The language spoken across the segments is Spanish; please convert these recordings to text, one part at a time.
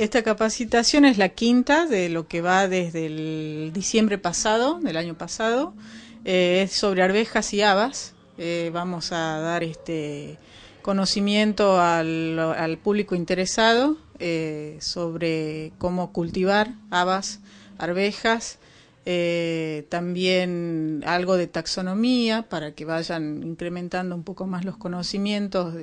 Esta capacitación es la quinta de lo que va desde el diciembre pasado, del año pasado. Eh, es sobre arvejas y habas. Eh, vamos a dar este conocimiento al, público interesado eh, sobre cómo cultivar habas, arvejas, también algo de taxonomía para que vayan incrementando un poco más los conocimientos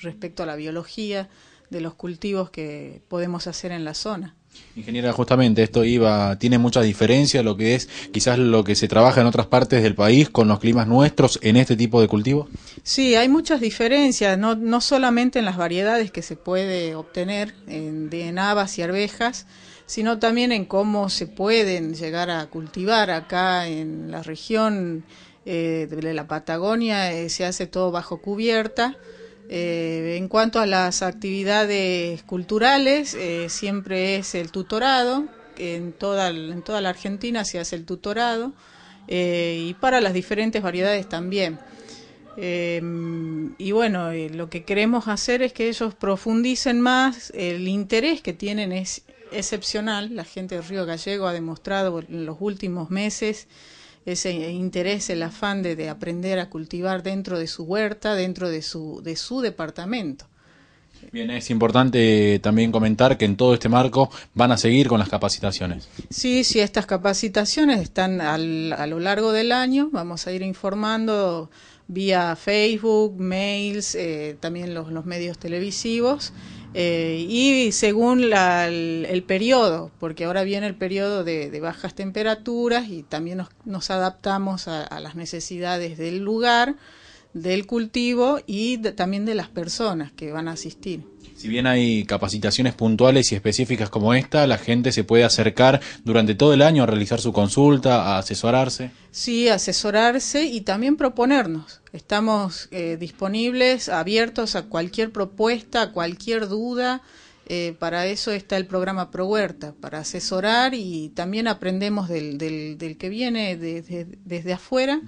respecto a la biología de los cultivos que podemos hacer en la zona. Ingeniera, justamente esto iba, tiene mucha diferencia lo que es quizás lo que se trabaja en otras partes del país con los climas nuestros en este tipo de cultivo? Sí, hay muchas diferencias, no, no solamente en las variedades que se puede obtener en, de habas y arvejas, sino también en cómo se pueden llegar a cultivar acá en la región eh, de la Patagonia, eh, se hace todo bajo cubierta eh, en cuanto a las actividades culturales, eh, siempre es el tutorado, en toda, en toda la Argentina se hace el tutorado eh, y para las diferentes variedades también. y bueno, lo que queremos hacer es que ellos profundicen más, el interés que tienen es excepcional, la gente de Río Gallego ha demostrado en los últimos meses ese interés, el afán de, aprender a cultivar dentro de su huerta, dentro de su, de su departamento. Bien, es importante eh, también comentar que en todo este marco van a seguir con las capacitaciones. Sí, sí, estas capacitaciones están a lo largo del año, vamos a ir informando vía Facebook, mails, eh, también los medios televisivos. Eh, y según la, el, periodo, porque ahora viene el periodo de, bajas temperaturas y también nos, nos adaptamos a, las necesidades del lugar del cultivo y también de las personas que van a asistir. Si bien hay capacitaciones puntuales y específicas como esta, la gente se puede acercar durante todo el año a realizar su consulta, a asesorarse. Sí, asesorarse y también proponernos. Estamos eh, disponibles, abiertos a cualquier propuesta, a cualquier duda. Eh, para eso está el programa Pro Huerta, para asesorar y también aprendemos del, que viene desde afuera.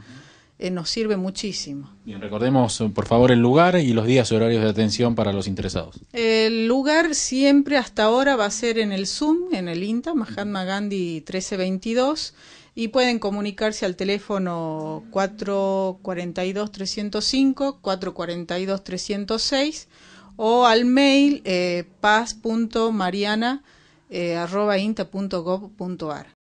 Eh, nos sirve muchísimo. Bien, recordemos eh, por favor el lugar y los días y horarios de atención para los interesados. El lugar siempre hasta ahora va a ser en el Zoom, en el INTA, Mahatma Gandhi 1322 y pueden comunicarse al teléfono 442-305, 442-306 o al mail eh, paz.mariana.inta.gov.ar.